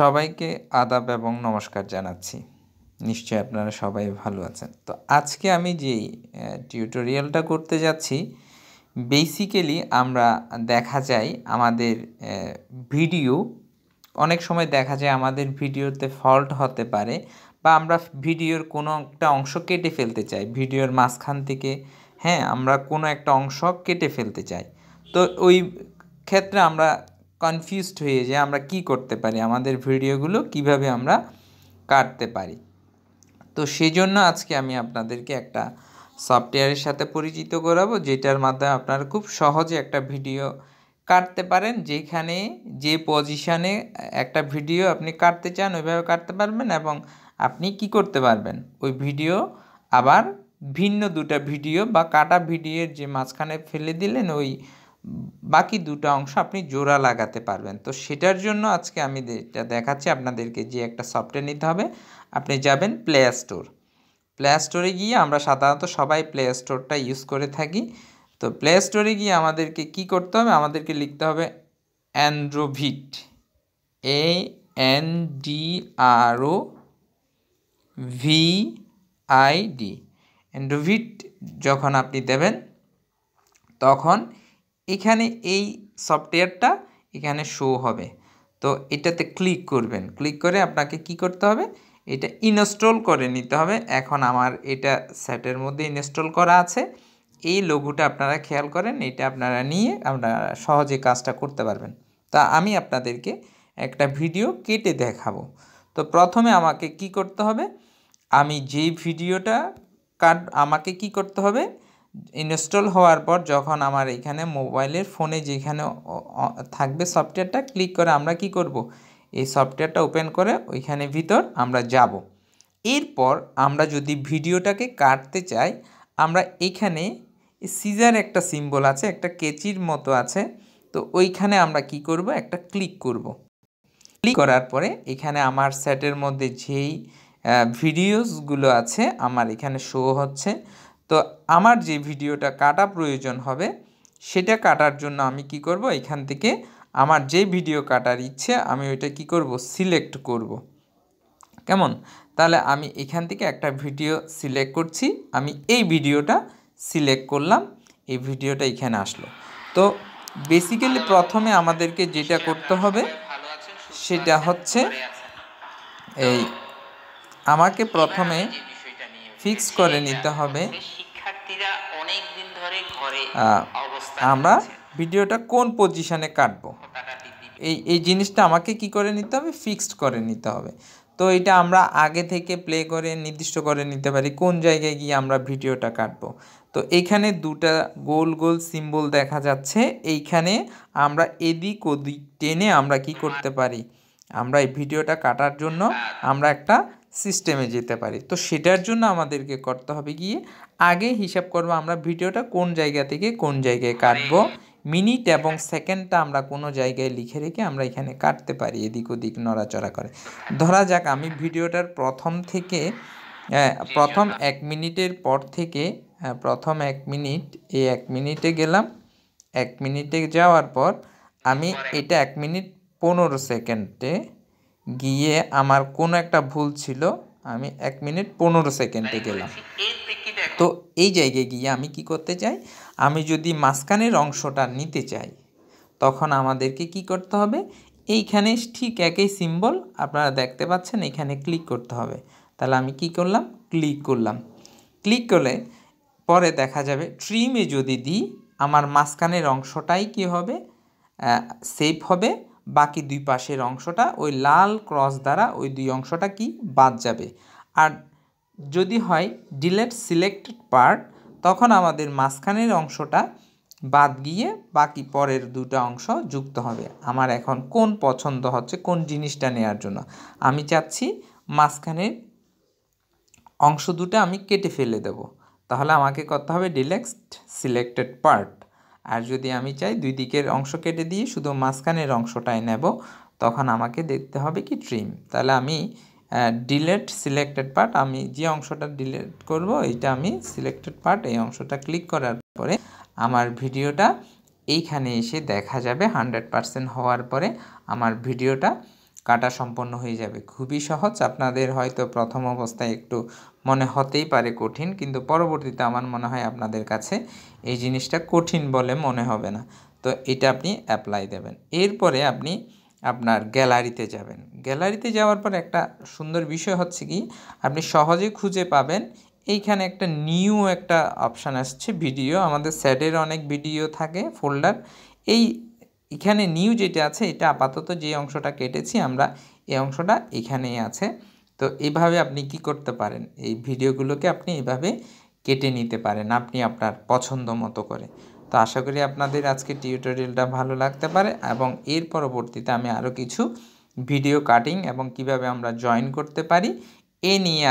সবাইকে আদাব এবং নমস্কার জানাচ্ছি নিশ্চয়ই আপনারা সবাই ভালো আছেন তো আজকে আমি যেই টিউটোরিয়ালটা করতে যাচ্ছি বেসিক্যালি আমরা দেখা যায় আমাদের ভিডিও অনেক সময় দেখা যায় আমাদের ভিডিওতে ফল্ট হতে পারে বা আমরা ভিডিওর কোনো একটা অংশ কেটে ফেলতে চাই ভিডিওর মাঝখান থেকে হ্যাঁ আমরা কোনো একটা অংশ কেটে ফেলতে চাই তো ওই ক্ষেত্রে আমরা কনফিউজড হয়ে যে আমরা কি করতে পারি আমাদের ভিডিওগুলো কিভাবে আমরা কাটতে পারি তো সেজন্য আজকে আমি আপনাদেরকে একটা সফটওয়্যারের সাথে পরিচিত করাবো যেটার মাধ্যমে আপনারা খুব সহজে একটা ভিডিও কাটতে পারেন যেখানে যে পজিশানে একটা ভিডিও আপনি কাটতে চান ওইভাবে কাটতে পারবেন এবং আপনি কি করতে পারবেন ওই ভিডিও আবার ভিন্ন দুটা ভিডিও বা কাটা ভিডিওর যে মাঝখানে ফেলে দিলেন ওই বাকি দুটো অংশ আপনি জোড়া লাগাতে পারবেন তো সেটার জন্য আজকে আমি এটা দেখাচ্ছি আপনাদেরকে যে একটা সফটওয়্যার নিতে হবে আপনি যাবেন প্লে স্টোর প্লে স্টোরে গিয়ে আমরা সাধারণত সবাই প্লে স্টোরটা ইউজ করে থাকি তো প্লে স্টোরে গিয়ে আমাদেরকে কি করতে হবে আমাদেরকে লিখতে হবে Androvit A N D R O V I D Androvit যখন আপনি দেবেন তখন এখানে এই সফটওয়্যারটা এখানে শো হবে তো এটাতে ক্লিক করবেন ক্লিক করে আপনাকে কি করতে হবে এটা ইনস্টল করে নিতে হবে এখন আমার এটা সেটের মধ্যে ইনস্টল করা আছে এই লঘুটা আপনারা খেয়াল করেন এটা আপনারা নিয়ে আপনারা সহজে কাজটা করতে পারবেন তা আমি আপনাদেরকে একটা ভিডিও কেটে দেখাবো তো প্রথমে আমাকে কি করতে হবে আমি যেই ভিডিওটা কাট আমাকে কি করতে হবে ইনস্টল হওয়ার পর যখন আমার এখানে মোবাইলের ফোনে যেখানে থাকবে সফটওয়্যারটা ক্লিক করে আমরা কি করব। এই সফটওয়্যারটা ওপেন করে ওইখানে ভিতর আমরা যাব। এরপর আমরা যদি ভিডিওটাকে কাটতে চাই আমরা এখানে সিজার একটা সিম্বল আছে একটা কেচির মতো আছে তো ওইখানে আমরা কি করব একটা ক্লিক করব। ক্লিক করার পরে এখানে আমার সেটের মধ্যে যেই ভিডিওসগুলো আছে আমার এখানে শো হচ্ছে তো আমার যে ভিডিওটা কাটা প্রয়োজন হবে সেটা কাটার জন্য আমি কি করব এখান থেকে আমার যে ভিডিও কাটার ইচ্ছে আমি ওইটা কি করব সিলেক্ট করব। কেমন তাহলে আমি এখান থেকে একটা ভিডিও সিলেক্ট করছি আমি এই ভিডিওটা সিলেক্ট করলাম এই ভিডিওটা এখানে আসলো তো বেসিক্যালি প্রথমে আমাদেরকে যেটা করতে হবে সেটা হচ্ছে এই আমাকে প্রথমে ফিক্স করে নিতে হবে আমরা ভিডিওটা কোন পজিশানে কাটব এই এই জিনিসটা আমাকে কি করে নিতে হবে ফিক্সড করে নিতে হবে তো এটা আমরা আগে থেকে প্লে করে নির্দিষ্ট করে নিতে পারি কোন জায়গায় গিয়ে আমরা ভিডিওটা কাটব তো এখানে দুটা গোল গোল সিম্বল দেখা যাচ্ছে এইখানে আমরা এদিক ওদিক টেনে আমরা কি করতে পারি আমরা এই ভিডিওটা কাটার জন্য আমরা একটা সিস্টেমে যেতে পারি তো সেটার জন্য আমাদেরকে করতে হবে গিয়ে আগে হিসাব করব আমরা ভিডিওটা কোন জায়গা থেকে কোন জায়গায় কাটব মিনিট এবং সেকেন্ডটা আমরা কোনো জায়গায় লিখে রেখে আমরা এখানে কাটতে পারি এদিক ওদিক নড়াচড়া করে ধরা যাক আমি ভিডিওটার প্রথম থেকে প্রথম এক মিনিটের পর থেকে প্রথম এক মিনিট এই এক মিনিটে গেলাম এক মিনিটে যাওয়ার পর আমি এটা এক মিনিট পনেরো সেকেন্ডে গিয়ে আমার কোনো একটা ভুল ছিল আমি এক মিনিট পনেরো সেকেন্ডে গেলাম তো এই জায়গায় গিয়ে আমি কি করতে চাই আমি যদি মাঝখানের অংশটা নিতে চাই তখন আমাদেরকে কি করতে হবে এইখানে ঠিক একই সিম্বল আপনারা দেখতে পাচ্ছেন এখানে ক্লিক করতে হবে তাহলে আমি কি করলাম ক্লিক করলাম ক্লিক করলে পরে দেখা যাবে ট্রিমে যদি দিই আমার মাঝখানের অংশটাই কি হবে সেফ হবে বাকি দুই পাশের অংশটা ওই লাল ক্রস দ্বারা ওই দুই অংশটা কি বাদ যাবে আর যদি হয় ডিলেট সিলেক্টেড পার্ট তখন আমাদের মাঝখানের অংশটা বাদ গিয়ে বাকি পরের দুটা অংশ যুক্ত হবে আমার এখন কোন পছন্দ হচ্ছে কোন জিনিসটা নেয়ার জন্য আমি চাচ্ছি মাঝখানের অংশ দুটো আমি কেটে ফেলে দেব তাহলে আমাকে করতে হবে ডিলেক্সড সিলেক্টেড পার্ট আর যদি আমি চাই দুই দিকের অংশ কেটে দিয়ে শুধু মাঝখানের অংশটাই নেব তখন আমাকে দেখতে হবে কি ট্রিম তাহলে আমি ডিলেট সিলেক্টেড পার্ট আমি যে অংশটা ডিলেট করব এটা আমি সিলেক্টেড পার্ট এই অংশটা ক্লিক করার পরে আমার ভিডিওটা এইখানে এসে দেখা যাবে হান্ড্রেড পারসেন্ট হওয়ার পরে আমার ভিডিওটা কাটা সম্পন্ন হয়ে যাবে খুবই সহজ আপনাদের হয়তো প্রথম অবস্থায় একটু মনে হতেই পারে কঠিন কিন্তু পরবর্তীতে আমার মনে হয় আপনাদের কাছে এই জিনিসটা কঠিন বলে মনে হবে না তো এটা আপনি অ্যাপ্লাই দেবেন এরপরে আপনি আপনার গ্যালারিতে যাবেন গ্যালারিতে যাওয়ার পর একটা সুন্দর বিষয় হচ্ছে কি আপনি সহজে খুঁজে পাবেন এইখানে একটা নিউ একটা অপশান আসছে ভিডিও আমাদের স্যাডের অনেক ভিডিও থাকে ফোল্ডার এই এখানে নিউ যেটা আছে এটা আপাতত যে অংশটা কেটেছি আমরা এই অংশটা এখানেই আছে তো এইভাবে আপনি কি করতে পারেন এই ভিডিওগুলোকে আপনি এভাবে কেটে নিতে পারেন আপনি আপনার পছন্দ মতো করে তো আশা করি আপনাদের আজকে টিউটোরিয়ালটা ভালো লাগতে পারে এবং এর পরবর্তীতে আমি আরও কিছু ভিডিও কাটিং এবং কিভাবে আমরা জয়েন করতে পারি এ নিয়ে